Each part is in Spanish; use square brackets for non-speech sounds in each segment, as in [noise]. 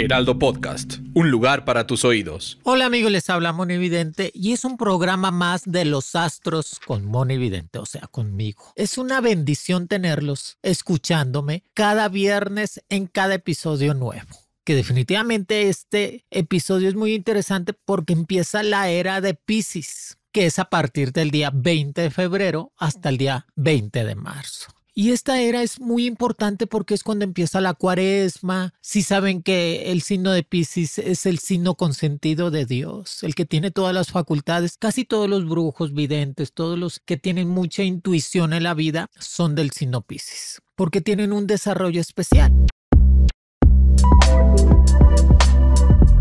Geraldo Podcast, un lugar para tus oídos. Hola amigos, les habla Monividente y es un programa más de los astros con Evidente, o sea, conmigo. Es una bendición tenerlos escuchándome cada viernes en cada episodio nuevo que definitivamente este episodio es muy interesante porque empieza la era de Pisces, que es a partir del día 20 de febrero hasta el día 20 de marzo. Y esta era es muy importante porque es cuando empieza la cuaresma. Si saben que el signo de Pisces es el signo consentido de Dios, el que tiene todas las facultades. Casi todos los brujos, videntes, todos los que tienen mucha intuición en la vida son del signo Pisces, porque tienen un desarrollo especial.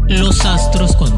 Los astros con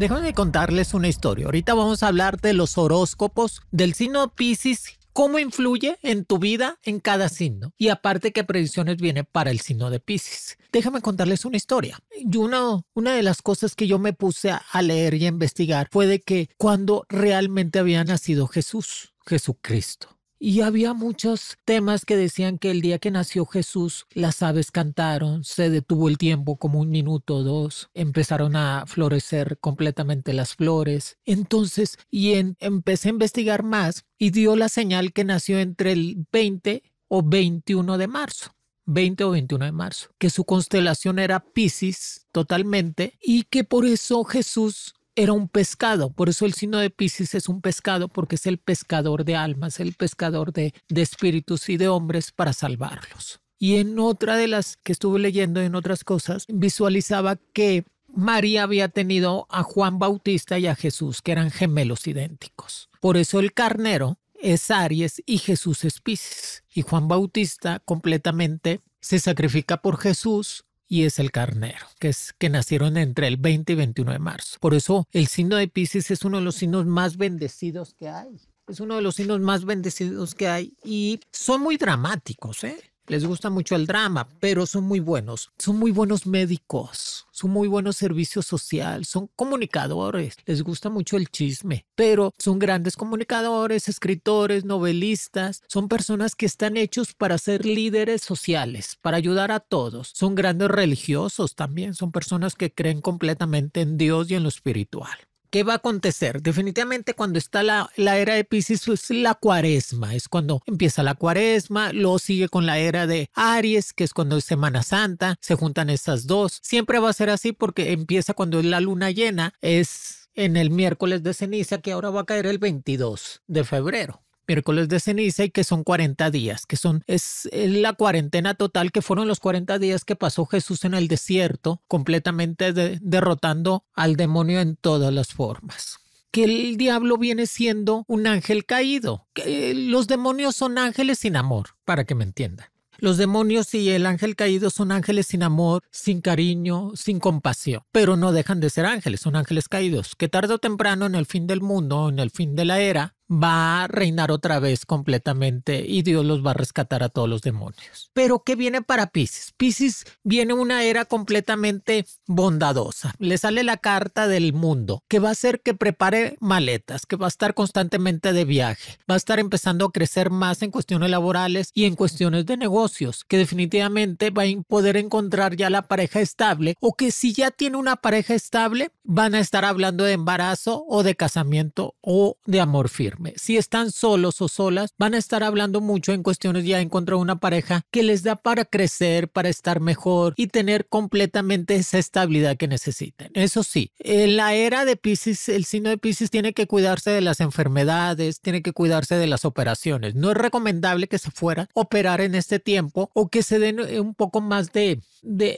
Déjame contarles una historia. Ahorita vamos a hablar de los horóscopos del signo Pisces cómo influye en tu vida en cada signo y aparte qué predicciones viene para el signo de Pisces. Déjame contarles una historia. Y una, una de las cosas que yo me puse a leer y a investigar fue de que cuando realmente había nacido Jesús, Jesucristo. Y había muchos temas que decían que el día que nació Jesús, las aves cantaron, se detuvo el tiempo como un minuto o dos, empezaron a florecer completamente las flores. Entonces, y empecé a investigar más y dio la señal que nació entre el 20 o 21 de marzo. 20 o 21 de marzo, que su constelación era Pisces totalmente y que por eso Jesús era un pescado, por eso el signo de Pisces es un pescado, porque es el pescador de almas, el pescador de, de espíritus y de hombres para salvarlos. Y en otra de las que estuve leyendo, en otras cosas, visualizaba que María había tenido a Juan Bautista y a Jesús, que eran gemelos idénticos. Por eso el carnero es Aries y Jesús es Pisces. Y Juan Bautista completamente se sacrifica por Jesús, y es el carnero, que es que nacieron entre el 20 y 21 de marzo. Por eso el signo de Pisces es uno de los signos más bendecidos que hay. Es uno de los signos más bendecidos que hay y son muy dramáticos, ¿eh? Les gusta mucho el drama, pero son muy buenos. Son muy buenos médicos son muy buenos servicios social, son comunicadores, les gusta mucho el chisme, pero son grandes comunicadores, escritores, novelistas, son personas que están hechos para ser líderes sociales, para ayudar a todos. Son grandes religiosos también, son personas que creen completamente en Dios y en lo espiritual. ¿Qué va a acontecer? Definitivamente cuando está la, la era de Pisces es pues, la cuaresma, es cuando empieza la cuaresma, luego sigue con la era de Aries, que es cuando es Semana Santa, se juntan estas dos. Siempre va a ser así porque empieza cuando es la luna llena, es en el miércoles de ceniza que ahora va a caer el 22 de febrero miércoles de ceniza y que son 40 días, que son es la cuarentena total que fueron los 40 días que pasó Jesús en el desierto, completamente derrotando al demonio en todas las formas que el diablo viene siendo un ángel caído. Que eh, los demonios son ángeles sin amor, para que me entiendan. Los demonios y el ángel caído son ángeles sin amor, sin cariño, sin compasión, pero no dejan de ser ángeles, son ángeles caídos, que tarde o temprano en el fin del mundo, en el fin de la era, va a reinar otra vez completamente y Dios los va a rescatar a todos los demonios. Pero ¿qué viene para Pisces? Pisces viene una era completamente bondadosa. Le sale la carta del mundo que va a hacer que prepare maletas, que va a estar constantemente de viaje, va a estar empezando a crecer más en cuestiones laborales y en cuestiones de negocios, que definitivamente va a poder encontrar ya la pareja estable o que si ya tiene una pareja estable van a estar hablando de embarazo o de casamiento o de amor firme. Si están solos o solas, van a estar hablando mucho en cuestiones ya en contra de una pareja que les da para crecer, para estar mejor y tener completamente esa estabilidad que necesitan. Eso sí, en la era de Pisces, el signo de Pisces tiene que cuidarse de las enfermedades, tiene que cuidarse de las operaciones. No es recomendable que se fuera a operar en este tiempo o que se den eh, un poco más de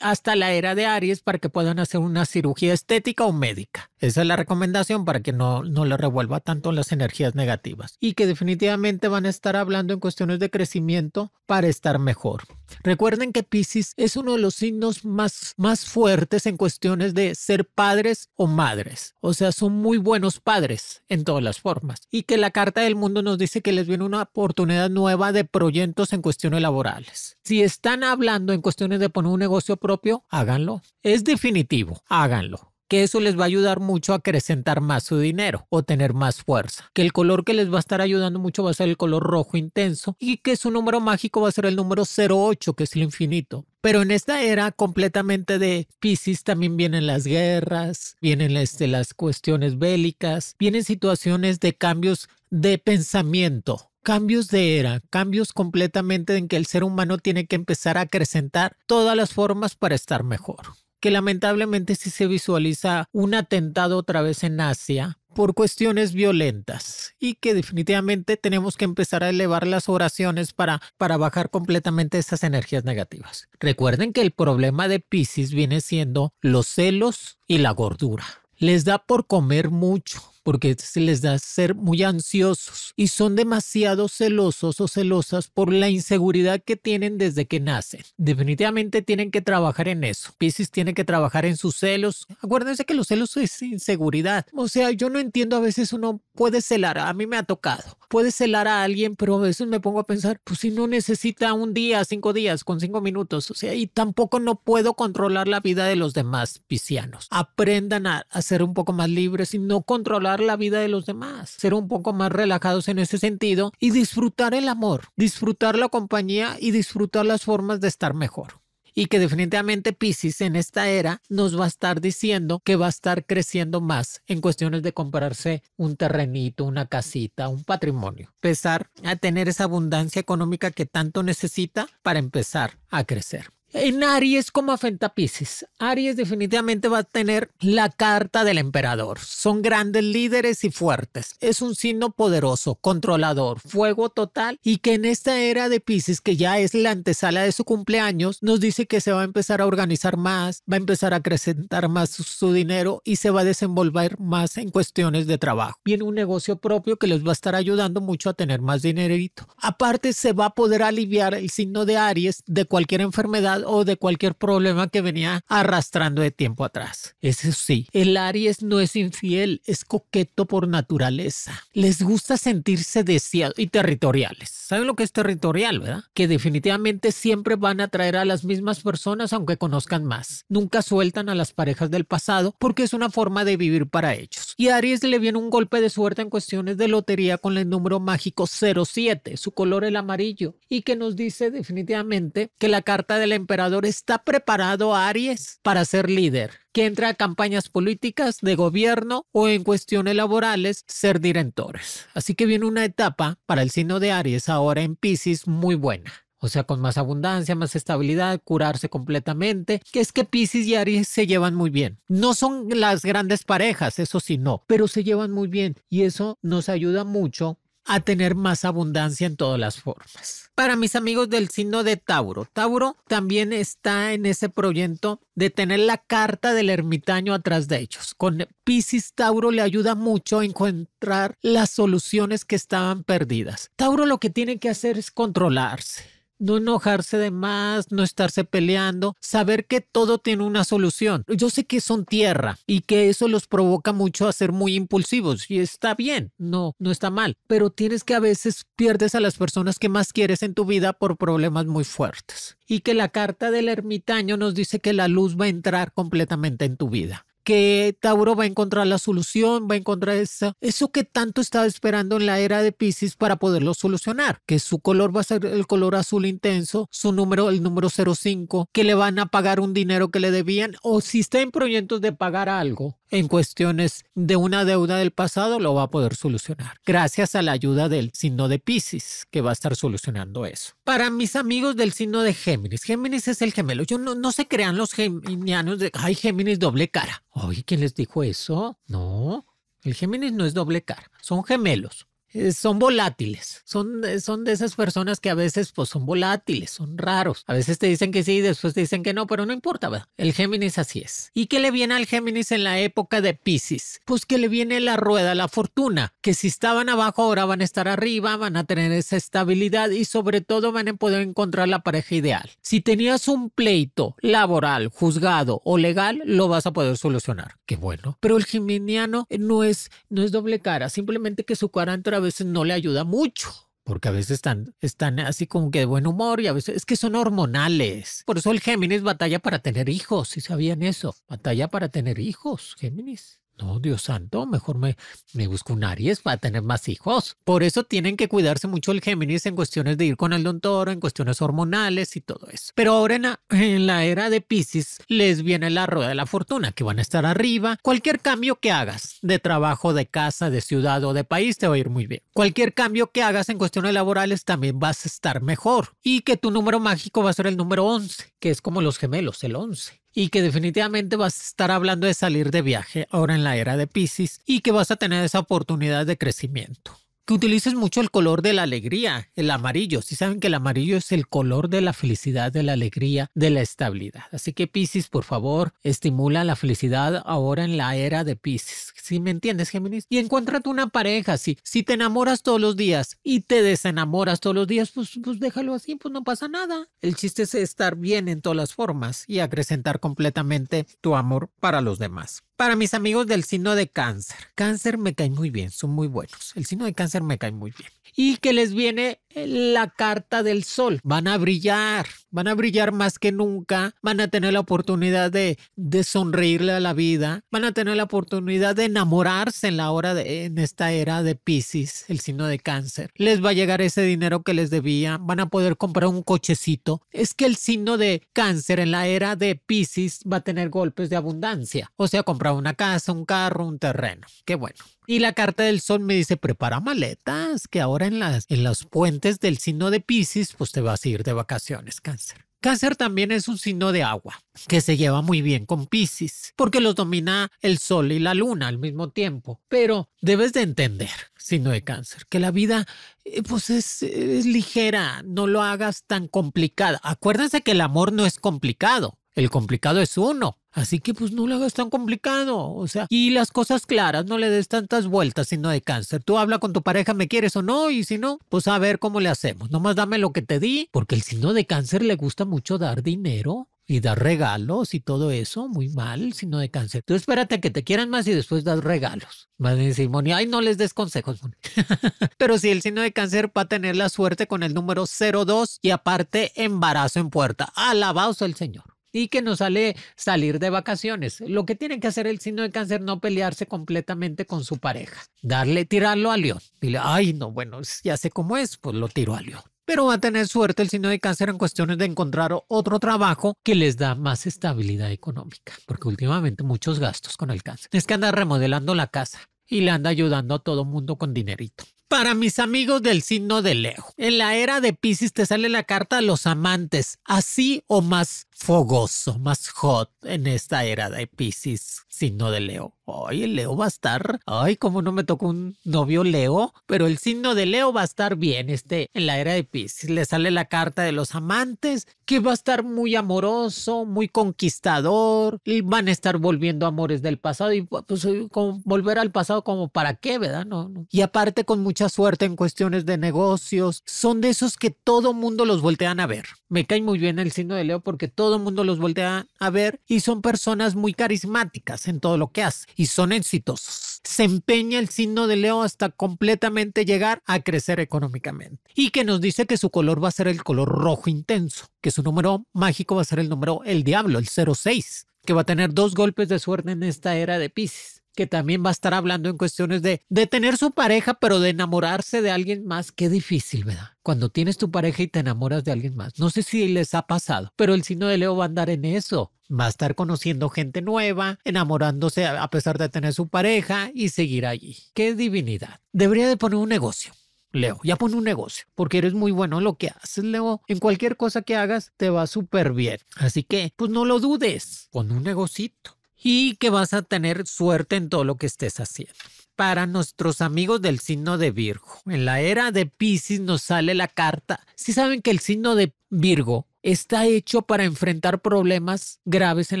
hasta la era de Aries para que puedan hacer una cirugía estética o médica. Esa es la recomendación para que no, no le revuelva tanto las energías negativas y que definitivamente van a estar hablando en cuestiones de crecimiento para estar mejor. Recuerden que Pisces es uno de los signos más, más fuertes en cuestiones de ser padres o madres. O sea, son muy buenos padres en todas las formas. Y que la carta del mundo nos dice que les viene una oportunidad nueva de proyectos en cuestiones laborales. Si están hablando en cuestiones de poner un negocio propio, háganlo. Es definitivo, háganlo que eso les va a ayudar mucho a acrecentar más su dinero o tener más fuerza. Que el color que les va a estar ayudando mucho va a ser el color rojo intenso y que su número mágico va a ser el número 08, que es el infinito. Pero en esta era completamente de Pisces también vienen las guerras, vienen este, las cuestiones bélicas, vienen situaciones de cambios de pensamiento, cambios de era, cambios completamente en que el ser humano tiene que empezar a acrecentar todas las formas para estar mejor que lamentablemente sí se visualiza un atentado otra vez en Asia por cuestiones violentas y que definitivamente tenemos que empezar a elevar las oraciones para, para bajar completamente esas energías negativas. Recuerden que el problema de Pisces viene siendo los celos y la gordura. Les da por comer mucho, porque se les da ser muy ansiosos y son demasiado celosos o celosas por la inseguridad que tienen desde que nacen. Definitivamente tienen que trabajar en eso. Pisces tiene que trabajar en sus celos. Acuérdense que los celos es inseguridad. O sea, yo no entiendo, a veces uno puede celar, a mí me ha tocado puedes celar a alguien, pero a veces me pongo a pensar, pues si no necesita un día, cinco días, con cinco minutos, o sea, y tampoco no puedo controlar la vida de los demás piscianos. Aprendan a, a ser un poco más libres y no controlar la vida de los demás, ser un poco más relajados en ese sentido y disfrutar el amor, disfrutar la compañía y disfrutar las formas de estar mejor y que definitivamente Pisces en esta era nos va a estar diciendo que va a estar creciendo más en cuestiones de comprarse un terrenito, una casita, un patrimonio. Empezar a tener esa abundancia económica que tanto necesita para empezar a crecer. En Aries, como afecta Pisces, Aries definitivamente va a tener la carta del emperador. Son grandes líderes y fuertes. Es un signo poderoso, controlador, fuego total y que en esta era de Pisces, que ya es la antesala de su cumpleaños, nos dice que se va a empezar a organizar más, va a empezar a acrecentar más su, su dinero y se va a desenvolver más en cuestiones de trabajo. Viene un negocio propio que les va a estar ayudando mucho a tener más dinerito. Aparte, se va a poder aliviar el signo de Aries de cualquier enfermedad o de cualquier problema que venía arrastrando de tiempo atrás. Eso sí, el Aries no es infiel, es coqueto por naturaleza. Les gusta sentirse deseados y territoriales. ¿Saben lo que es territorial, verdad? Que definitivamente siempre van a atraer a las mismas personas aunque conozcan más. Nunca sueltan a las parejas del pasado porque es una forma de vivir para ellos. Y a Aries le viene un golpe de suerte en cuestiones de lotería con el número mágico 07, su color el amarillo, y que nos dice definitivamente que la carta de la está preparado Aries para ser líder, que entra a campañas políticas, de gobierno o en cuestiones laborales, ser directores. Así que viene una etapa para el signo de Aries ahora en Pisces muy buena. O sea, con más abundancia, más estabilidad, curarse completamente. Que es que Pisces y Aries se llevan muy bien. No son las grandes parejas, eso sí, no, pero se llevan muy bien. Y eso nos ayuda mucho a tener más abundancia en todas las formas. Para mis amigos del signo de Tauro, Tauro también está en ese proyecto de tener la carta del ermitaño atrás de ellos. Con Pisces, Tauro le ayuda mucho a encontrar las soluciones que estaban perdidas. Tauro lo que tiene que hacer es controlarse no enojarse de más, no estarse peleando, saber que todo tiene una solución. Yo sé que son tierra y que eso los provoca mucho a ser muy impulsivos y está bien, no, no está mal, pero tienes que a veces pierdes a las personas que más quieres en tu vida por problemas muy fuertes y que la carta del ermitaño nos dice que la luz va a entrar completamente en tu vida que Tauro va a encontrar la solución, va a encontrar eso que tanto estaba esperando en la era de Pisces para poderlo solucionar, que su color va a ser el color azul intenso, su número, el número 05, que le van a pagar un dinero que le debían o si está en proyectos de pagar algo, en cuestiones de una deuda del pasado lo va a poder solucionar, gracias a la ayuda del signo de Pisces, que va a estar solucionando eso. Para mis amigos del signo de Géminis, Géminis es el gemelo. Yo no, no se crean los geminianos de, ay, Géminis doble cara. ¿quién les dijo eso? No, el Géminis no es doble cara, son gemelos. Eh, son volátiles, son, eh, son de esas personas que a veces pues son volátiles, son raros. A veces te dicen que sí, y después te dicen que no, pero no importa, ¿verdad? El Géminis así es. ¿Y qué le viene al Géminis en la época de Pisces? Pues que le viene la rueda, la fortuna, que si estaban abajo ahora van a estar arriba, van a tener esa estabilidad y sobre todo van a poder encontrar la pareja ideal. Si tenías un pleito laboral, juzgado o legal, lo vas a poder solucionar. Qué bueno. Pero el geminiano eh, no es, no es doble cara, simplemente que su entra a veces no le ayuda mucho. Porque a veces están, están así como que de buen humor y a veces es que son hormonales. Por eso el Géminis batalla para tener hijos, si sabían eso. Batalla para tener hijos, Géminis. No, Dios santo, mejor me, me busco un Aries para tener más hijos. Por eso tienen que cuidarse mucho el Géminis en cuestiones de ir con el Toro, en cuestiones hormonales y todo eso. Pero ahora en la, en la era de Pisces les viene la rueda de la fortuna, que van a estar arriba. Cualquier cambio que hagas de trabajo, de casa, de ciudad o de país te va a ir muy bien. Cualquier cambio que hagas en cuestiones laborales también vas a estar mejor. Y que tu número mágico va a ser el número 11, que es como los gemelos, el 11 y que definitivamente vas a estar hablando de salir de viaje ahora en la era de Pisces y que vas a tener esa oportunidad de crecimiento que utilices mucho el color de la alegría, el amarillo. Si saben que el amarillo es el color de la felicidad, de la alegría, de la estabilidad. Así que Pisces, por favor, estimula la felicidad ahora en la era de Pisces. Si me entiendes, Géminis? Y encuéntrate una pareja. Si, si te enamoras todos los días y te desenamoras todos los días, pues, pues déjalo así, pues no pasa nada. El chiste es estar bien en todas las formas y acrecentar completamente tu amor para los demás. Para mis amigos del signo de cáncer, cáncer me cae muy bien, son muy buenos. El signo de cáncer me cae muy bien. Y que les viene la carta del sol. Van a brillar, van a brillar más que nunca, van a tener la oportunidad de, sonreírle a la vida, van a tener la oportunidad de enamorarse en la hora de, en esta era de Pisces, el signo de cáncer. Les va a llegar ese dinero que les debía, van a poder comprar un cochecito. Es que el signo de cáncer en la era de Pisces va a tener golpes de abundancia, o sea, comprar una casa, un carro, un terreno. Qué bueno. Y la carta del sol me dice, prepara maletas, que ahora en las, en los puentes del signo de Pisces, pues te vas a ir de vacaciones, cáncer. Cáncer también es un signo de agua, que se lleva muy bien con Pisces, porque los domina el Sol y la Luna al mismo tiempo. Pero debes de entender, signo de cáncer, que la vida eh, pues es, es ligera, no lo hagas tan complicada. Acuérdense que el amor no es complicado, el complicado es uno. Así que pues no lo hagas tan complicado, o sea, y las cosas claras, no le des tantas vueltas sino de cáncer. Tú habla con tu pareja, me quieres o no, y si no, pues a ver cómo le hacemos. Nomás dame lo que te di, porque el signo de cáncer le gusta mucho dar dinero y dar regalos y todo eso, muy mal, sino de cáncer. Tú espérate a que te quieran más y después das regalos. Más de ay, no les des consejos. [laughs] Pero si sí, el signo de cáncer va a tener la suerte con el número 02 y aparte embarazo en puerta. Alabaos el Señor y que no sale salir de vacaciones. Lo que tiene que hacer el signo de cáncer no pelearse completamente con su pareja, darle, tirarlo a león. Dile, ay, no, bueno, ya sé cómo es, pues lo tiro a león. Pero va a tener suerte el signo de cáncer en cuestiones de encontrar otro trabajo que les da más estabilidad económica, porque últimamente muchos gastos con el cáncer. Es que anda remodelando la casa y le anda ayudando a todo mundo con dinerito. Para mis amigos del signo de Leo, en la era de Pisces te sale la carta a los amantes, así o más fogoso, más hot en esta era de Pisces, signo de Leo. Ay, el Leo va a estar. Ay, como no me tocó un novio Leo, pero el signo de Leo va a estar bien este en la era de Pisces. Le sale la carta de los amantes, que va a estar muy amoroso, muy conquistador, y van a estar volviendo amores del pasado y pues eh, como, volver al pasado como para qué, ¿verdad? No, Y aparte con mucha suerte en cuestiones de negocios, son de esos que todo mundo los voltean a ver. Me cae muy bien el signo de Leo porque todo todo el mundo los voltea a ver y son personas muy carismáticas en todo lo que hacen y son exitosos. Se empeña el signo de Leo hasta completamente llegar a crecer económicamente y que nos dice que su color va a ser el color rojo intenso, que su número mágico va a ser el número el diablo, el 06, que va a tener dos golpes de suerte en esta era de Pisces que también va a estar hablando en cuestiones de, de tener su pareja, pero de enamorarse de alguien más. Qué difícil, ¿verdad? Cuando tienes tu pareja y te enamoras de alguien más. No sé si les ha pasado, pero el signo de Leo va a andar en eso. Va a estar conociendo gente nueva, enamorándose a pesar de tener su pareja y seguir allí. Qué divinidad. Debería de poner un negocio. Leo, ya pon un negocio, porque eres muy bueno en lo que haces, Leo. En cualquier cosa que hagas te va súper bien. Así que, pues no lo dudes, pon un negocito y que vas a tener suerte en todo lo que estés haciendo. Para nuestros amigos del signo de Virgo, en la era de Pisces nos sale la carta. Si saben que el signo de Virgo está hecho para enfrentar problemas graves en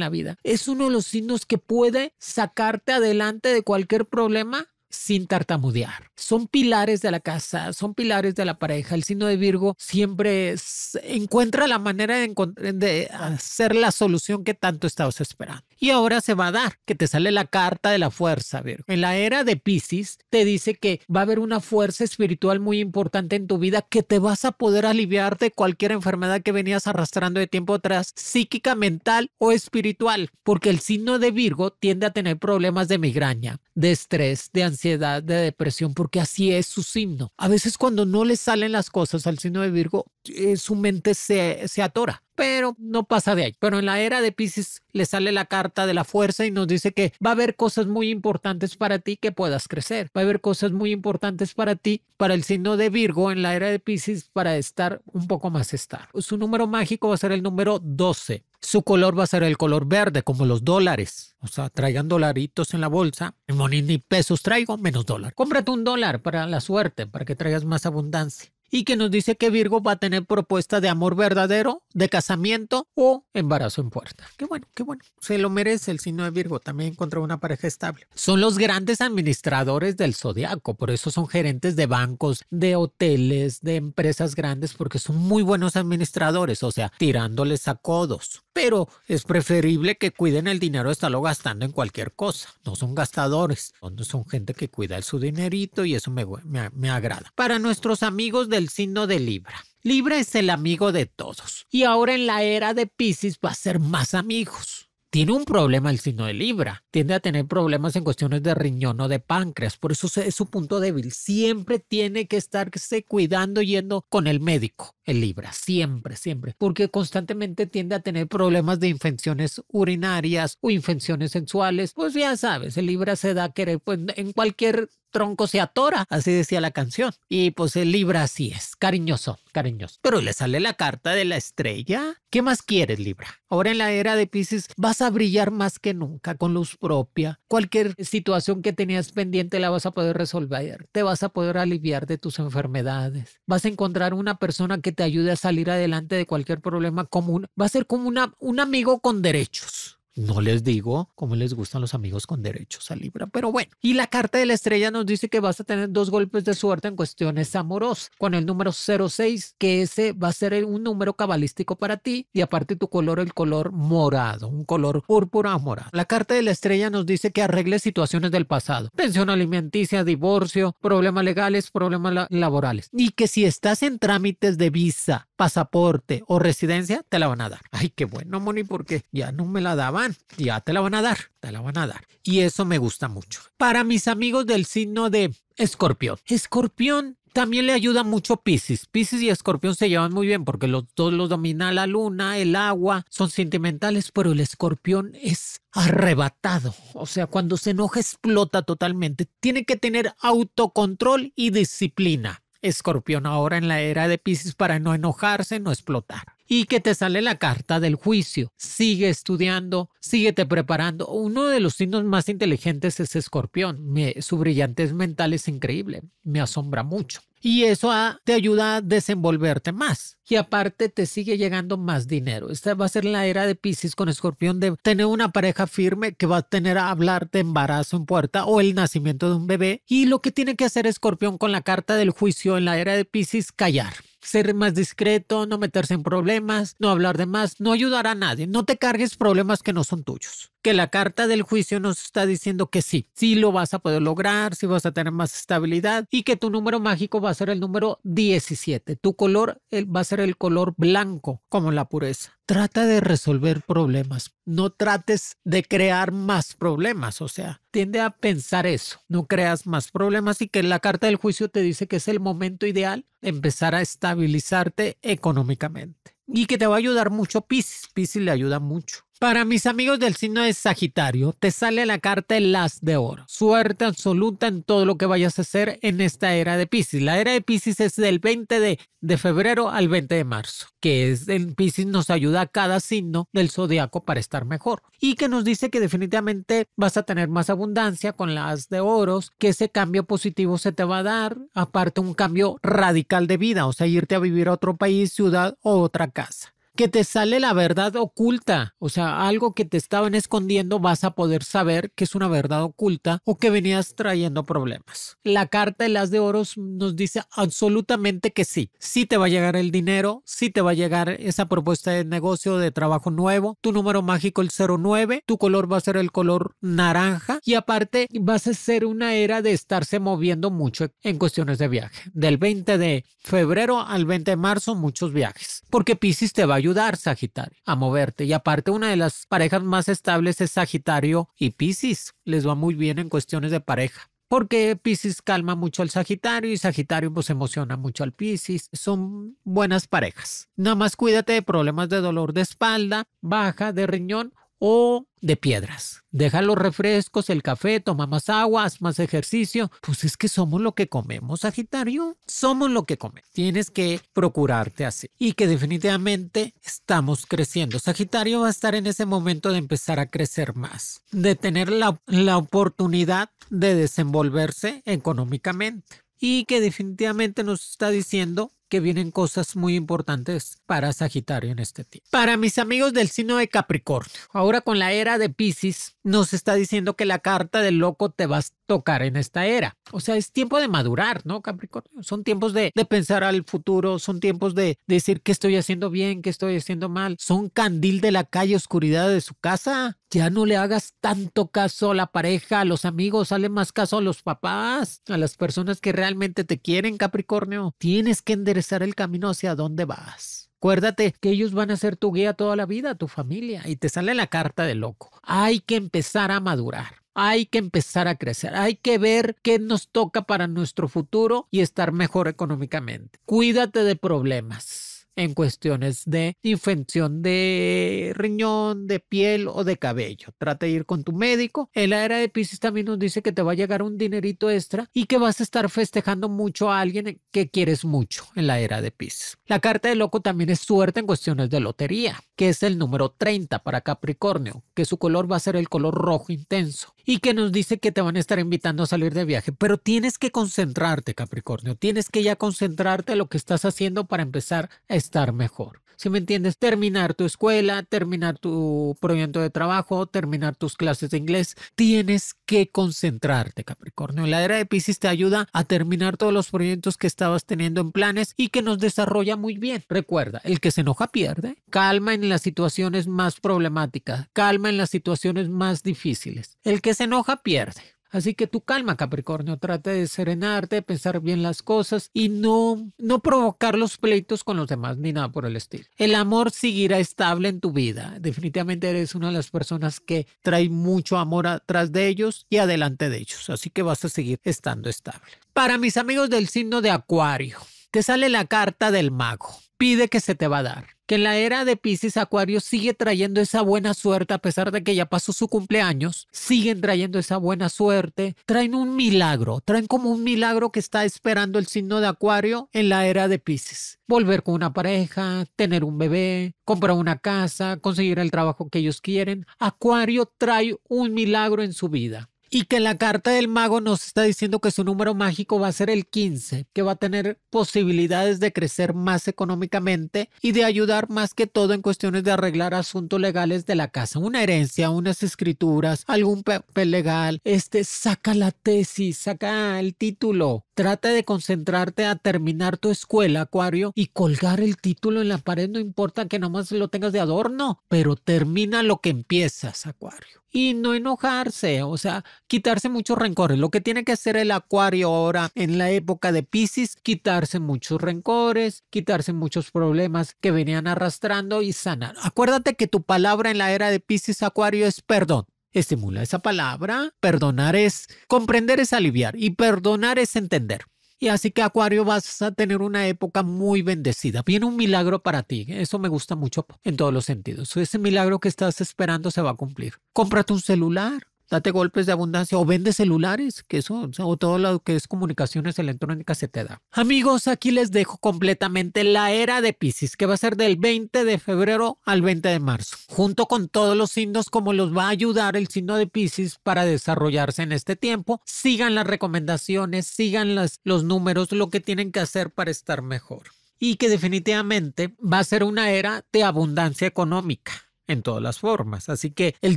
la vida. Es uno de los signos que puede sacarte adelante de cualquier problema sin tartamudear. Son pilares de la casa, son pilares de la pareja. El signo de Virgo siempre encuentra la manera de, de hacer la solución que tanto estabas esperando. Y ahora se va a dar, que te sale la carta de la fuerza, Virgo. En la era de Pisces te dice que va a haber una fuerza espiritual muy importante en tu vida que te vas a poder aliviar de cualquier enfermedad que venías arrastrando de tiempo atrás, psíquica, mental o espiritual, porque el signo de Virgo tiende a tener problemas de migraña, de estrés, de ansiedad, de depresión, porque así es su signo. A veces cuando no le salen las cosas al signo de Virgo, eh, su mente se atora pero no pasa de ahí. Pero en la era de Pisces le sale la carta de la fuerza y nos dice que va a haber cosas muy importantes para ti que puedas crecer. Va a haber cosas muy importantes para ti, para el signo de Virgo en la era de Pisces, para estar un poco más estar. Su número mágico va a ser el número 12. Su color va a ser el color verde, como los dólares. O sea, traigan dolaritos en la bolsa. En y pesos traigo, menos dólar. Cómprate un dólar para la suerte, para que traigas más abundancia y que nos dice que Virgo va a tener propuesta de amor verdadero, de casamiento o embarazo en puerta. Qué bueno, qué bueno. Se lo merece el signo de Virgo. También encontró una pareja estable. Son los grandes administradores del zodiaco. Por eso son gerentes de bancos, de hoteles, de empresas grandes, porque son muy buenos administradores. O sea, tirándoles a codos pero es preferible que cuiden el dinero estarlo gastando en cualquier cosa. No son gastadores, son gente que cuida su dinerito y eso me, me agrada. Para nuestros amigos del signo de Libra. Libra es el amigo de todos y ahora en la era de Pisces va a ser más amigos tiene un problema el signo de Libra. Tiende a tener problemas en cuestiones de riñón o de páncreas. Por eso es su punto débil. Siempre tiene que estarse cuidando yendo con el médico, el Libra. Siempre, siempre. Porque constantemente tiende a tener problemas de infecciones urinarias o infecciones sensuales. Pues ya sabes, el Libra se da a querer pues, en cualquier tronco se atora, así decía la canción. Y pues el Libra así es, cariñoso, cariñoso. Pero le sale la carta de la estrella. ¿Qué más quieres, Libra? Ahora en la era de Pisces vas a brillar más que nunca con luz propia. Cualquier situación que tenías pendiente la vas a poder resolver. Te vas a poder aliviar de tus enfermedades. Vas a encontrar una persona que te ayude a salir adelante de cualquier problema común. Va a ser como una, un amigo con derechos. No les digo cómo les gustan los amigos con derechos a Libra, pero bueno. Y la carta de la estrella nos dice que vas a tener dos golpes de suerte en cuestiones amorosas, con el número 06, que ese va a ser un número cabalístico para ti y aparte tu color, el color morado, un color púrpura morado. La carta de la estrella nos dice que arregles situaciones del pasado, pensión alimenticia, divorcio, problemas legales, problemas laborales. Y que si estás en trámites de visa, pasaporte o residencia, te la van a dar. Ay, qué bueno, Moni, porque ya no me la daban ya te la van a dar, te la van a dar. Y eso me gusta mucho. Para mis amigos del signo de escorpión, escorpión también le ayuda mucho Pisces. Pisces y Escorpión se llevan muy bien porque los dos los domina la luna, el agua, son sentimentales, pero el Escorpión es arrebatado. O sea, cuando se enoja explota totalmente. Tiene que tener autocontrol y disciplina. Escorpión ahora en la era de Pisces para no enojarse, no explotar y que te sale la carta del juicio. Sigue estudiando, síguete preparando. Uno de los signos más inteligentes es escorpión. Me, su brillantez mental es increíble, me asombra mucho. Y eso te ayuda a desenvolverte más. Y aparte te sigue llegando más dinero. Esta va a ser la era de Pisces con escorpión de tener una pareja firme que va a tener a hablar de embarazo en puerta o el nacimiento de un bebé. Y lo que tiene que hacer escorpión con la carta del juicio en la era de Pisces, callar ser más discreto, no meterse en problemas, no hablar de más, no ayudar a nadie, no te cargues problemas que no son tuyos. Que la carta del juicio nos está diciendo que sí, sí lo vas a poder lograr, sí vas a tener más estabilidad y que tu número mágico va a ser el número 17. Tu color va a ser el color blanco, como la pureza. Trata de resolver problemas, no trates de crear más problemas, o sea, tiende a pensar eso, no creas más problemas y que la carta del juicio te dice que es el momento ideal empezar a estabilizarte económicamente y que te va a ayudar mucho PIS. Pisces le ayuda mucho. Para mis amigos del signo de Sagitario, te sale la carta el de oro. Suerte absoluta en todo lo que vayas a hacer en esta era de Pisces. La era de Pisces es del 20 de, febrero al 20 de marzo, que es en Pisces nos ayuda a cada signo del zodiaco para estar mejor. Y que nos dice que definitivamente vas a tener más abundancia con las de oros, que ese cambio positivo se te va a dar, aparte un cambio radical de vida, o sea, irte a vivir a otro país, ciudad o otra casa que te sale la verdad oculta, o sea, algo que te estaban escondiendo vas a poder saber que es una verdad oculta o que venías trayendo problemas. La carta de las de oros nos dice absolutamente que sí, sí te va a llegar el dinero, sí te va a llegar esa propuesta de negocio, de trabajo nuevo, tu número mágico el 09, tu color va a ser el color naranja y aparte vas a ser una era de estarse moviendo mucho en cuestiones de viaje, del 20 de febrero al 20 de marzo muchos viajes, porque Pisces te va a ayudar ayudar, Sagitario, a moverte. Y aparte, una de las parejas más estables es Sagitario y Pisces. Les va muy bien en cuestiones de pareja porque Pisces calma mucho al Sagitario y Sagitario pues emociona mucho al Pisces. Son buenas parejas. Nada más cuídate de problemas de dolor de espalda, baja de riñón o de piedras. Deja los refrescos, el café, toma más agua, haz más ejercicio. Pues es que somos lo que comemos, Sagitario. Somos lo que comemos. Tienes que procurarte así. Y que definitivamente estamos creciendo. Sagitario va a estar en ese momento de empezar a crecer más, de tener la, la oportunidad de desenvolverse económicamente. Y que definitivamente nos está diciendo que vienen cosas muy importantes para Sagitario en este tiempo. Para mis amigos del signo de Capricornio, ahora con la era de Pisces, nos está diciendo que la carta del loco te vas a tocar en esta era. O sea, es tiempo de madurar, ¿no, Capricornio? Son tiempos de, pensar al futuro, son tiempos de, decir qué estoy haciendo bien, qué estoy haciendo mal. Son candil de la calle, oscuridad de su casa. Ya no le hagas tanto caso a la pareja, a los amigos, sale más caso a los papás, a las personas que realmente te quieren, Capricornio. Tienes que enderezar el camino hacia dónde vas. Acuérdate que ellos van a ser tu guía toda la vida, tu familia, y te sale la carta de loco. Hay que empezar a madurar. Hay que empezar a crecer, hay que ver qué nos toca para nuestro futuro y estar mejor económicamente. Cuídate de problemas en cuestiones de infección de riñón, de piel o de cabello. Trata de ir con tu médico. En la era de Pisces también nos dice que te va a llegar un dinerito extra y que vas a estar festejando mucho a alguien que quieres mucho en la era de Pisces. La carta de loco también es suerte en cuestiones de lotería, que es el número 30 para Capricornio, que su color va a ser el color rojo intenso y que nos dice que te van a estar invitando a salir de viaje. Pero tienes que concentrarte, Capricornio. Tienes que ya concentrarte en lo que estás haciendo para empezar a estar mejor si me entiendes, terminar tu escuela, terminar tu proyecto de trabajo, terminar tus clases de inglés, tienes que concentrarte, Capricornio. La era de Pisces te ayuda a terminar todos los proyectos que estabas teniendo en planes y que nos desarrolla muy bien. Recuerda, el que se enoja pierde. Calma en las situaciones más problemáticas, calma en las situaciones más difíciles. El que se enoja pierde. Así que tu calma, Capricornio, trate de serenarte, de pensar bien las cosas y no, no provocar los pleitos con los demás ni nada por el estilo. El amor seguirá estable en tu vida. Definitivamente eres una de las personas que trae mucho amor atrás de ellos y adelante de ellos. Así que vas a seguir estando estable. Para mis amigos del signo de Acuario, te sale la carta del mago pide que se te va a dar. Que en la era de Pisces, Acuario sigue trayendo esa buena suerte, a pesar de que ya pasó su cumpleaños, siguen trayendo esa buena suerte, traen un milagro, traen como un milagro que está esperando el signo de Acuario en la era de Pisces. Volver con una pareja, tener un bebé, comprar una casa, conseguir el trabajo que ellos quieren. Acuario trae un milagro en su vida y que la carta del mago nos está diciendo que su número mágico va a ser el 15, que va a tener posibilidades de crecer más económicamente y de ayudar más que todo en cuestiones de arreglar asuntos legales de la casa, una herencia, unas escrituras, algún papel legal, este saca la tesis, saca el título, Trata de concentrarte a terminar tu escuela, Acuario, y colgar el título en la pared, no importa que nomás lo tengas de adorno, pero termina lo que empiezas, Acuario. Y no enojarse, o sea, quitarse muchos rencores. Lo que tiene que hacer el Acuario ahora en la época de Pisces, quitarse muchos rencores, quitarse muchos problemas que venían arrastrando y sanar. Acuérdate que tu palabra en la era de Pisces, Acuario, es perdón estimula esa palabra. Perdonar es comprender es aliviar y perdonar es entender. Y así que Acuario vas a tener una época muy bendecida. Viene un milagro para ti. ¿eh? Eso me gusta mucho en todos los sentidos. Ese milagro que estás esperando se va a cumplir. Cómprate un celular date golpes de abundancia o vende celulares, que eso, o todo lo que es comunicaciones electrónicas se te da. Amigos, aquí les dejo completamente la era de Pisces, que va a ser del 20 de febrero al 20 de marzo, junto con todos los signos como los va a ayudar el signo de Pisces para desarrollarse en este tiempo. Sigan las recomendaciones, sigan los números, lo que tienen que hacer para estar mejor. Y que definitivamente va a ser una era de abundancia económica en todas las formas. Así que el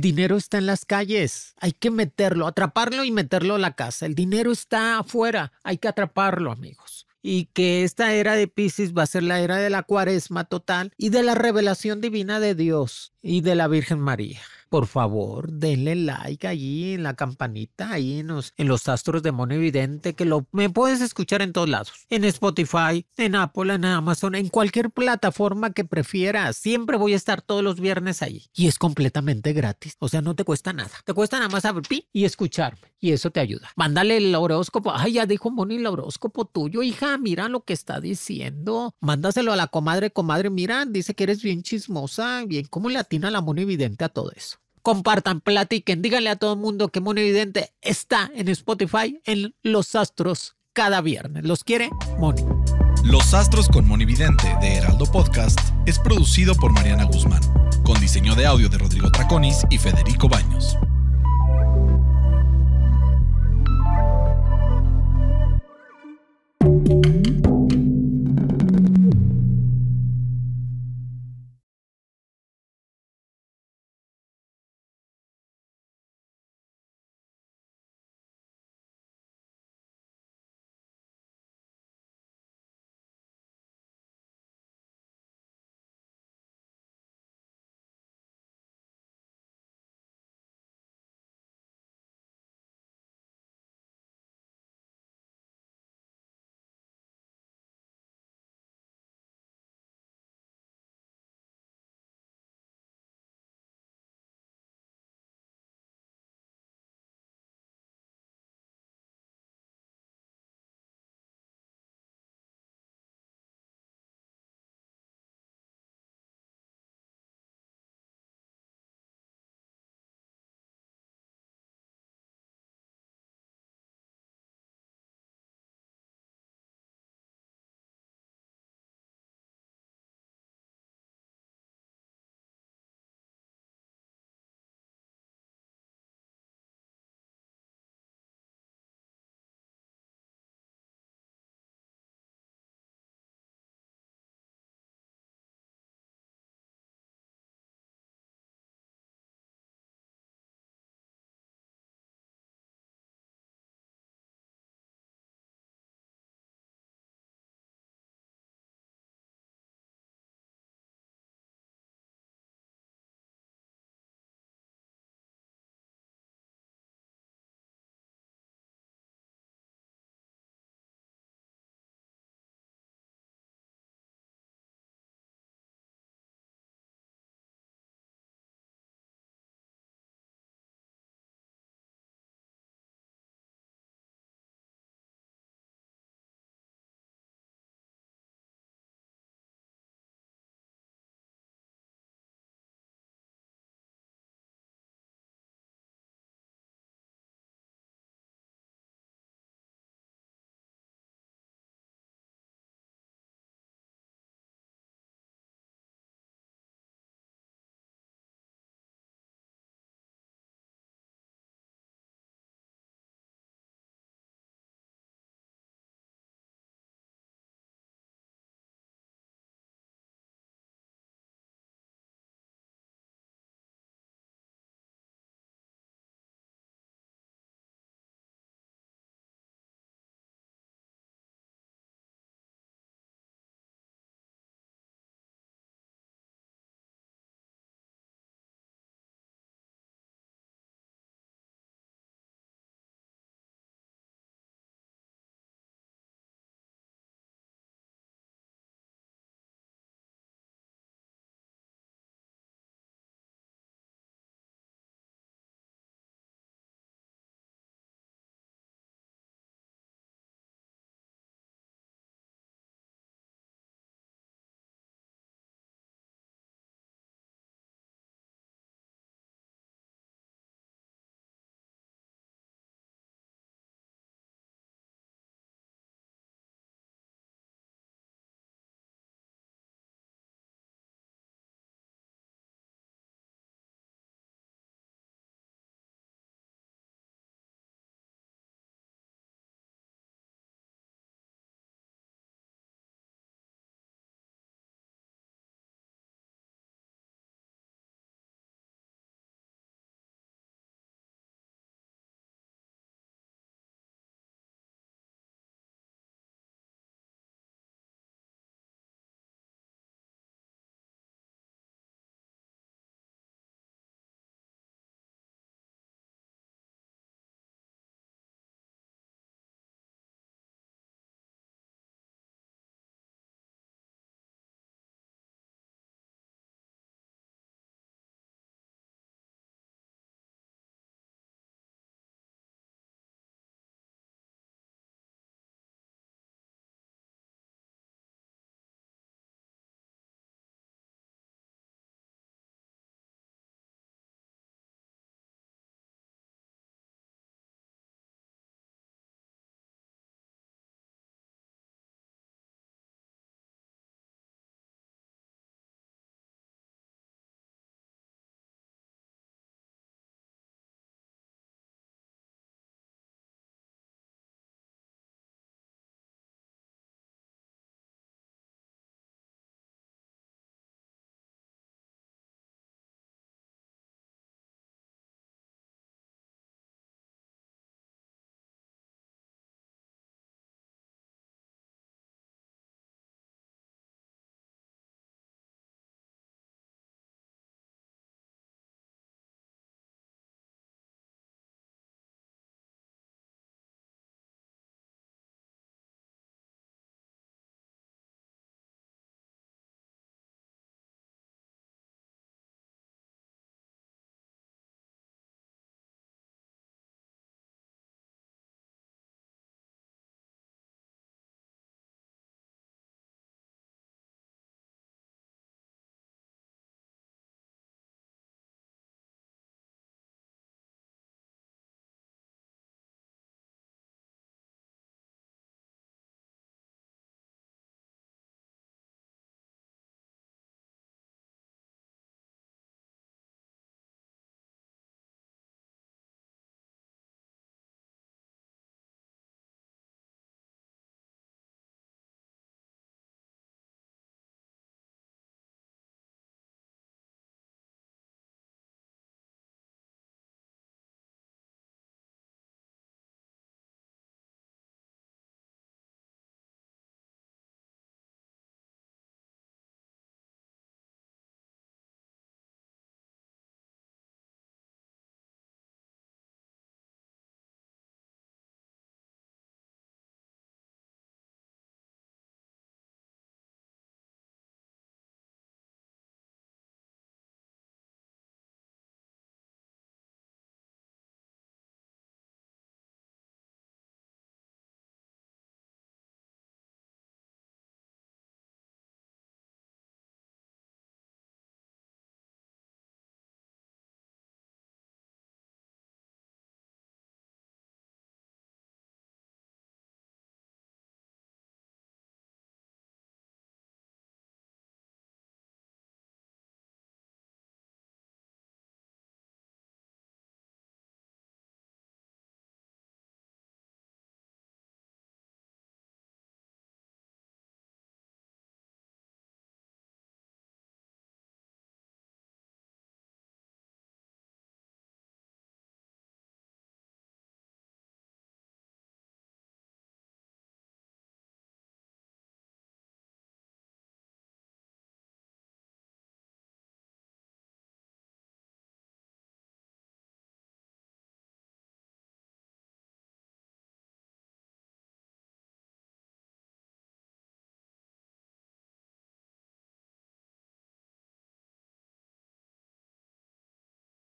dinero está en las calles, hay que meterlo, atraparlo y meterlo a la casa. El dinero está afuera, hay que atraparlo, amigos y que esta era de Pisces va a ser la era de la cuaresma total y de la revelación divina de Dios y de la Virgen María por favor, denle like allí en la campanita, ahí en los, en los astros de Mono Evidente, que lo, me puedes escuchar en todos lados. En Spotify, en Apple, en Amazon, en cualquier plataforma que prefieras. Siempre voy a estar todos los viernes ahí. Y es completamente gratis. O sea, no te cuesta nada. Te cuesta nada más abrir y escucharme. Y eso te ayuda. Mándale el horóscopo. Ay, ya dijo Moni el horóscopo tuyo, hija. Mira lo que está diciendo. Mándaselo a la comadre, comadre. Mira, dice que eres bien chismosa, bien como atina la Mono Evidente a todo eso compartan, platiquen, díganle a todo el mundo que Mono Evidente está en Spotify en Los Astros cada viernes. Los quiere Moni. Los Astros con Monividente de Heraldo Podcast es producido por Mariana Guzmán, con diseño de audio de Rodrigo Traconis y Federico Baños.